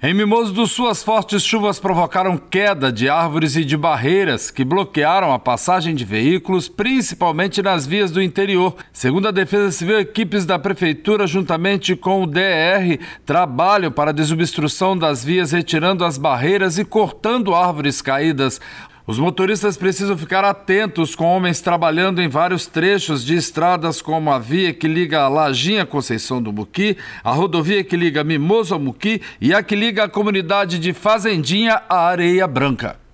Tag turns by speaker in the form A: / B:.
A: Em Mimoso do Sul, as fortes chuvas provocaram queda de árvores e de barreiras que bloquearam a passagem de veículos, principalmente nas vias do interior. Segundo a Defesa Civil, equipes da Prefeitura, juntamente com o DR, trabalham para a desobstrução das vias, retirando as barreiras e cortando árvores caídas. Os motoristas precisam ficar atentos com homens trabalhando em vários trechos de estradas, como a via que liga a Lajinha Conceição do Muqui, a rodovia que liga Mimoso ao Muqui e a que liga a comunidade de Fazendinha à Areia Branca.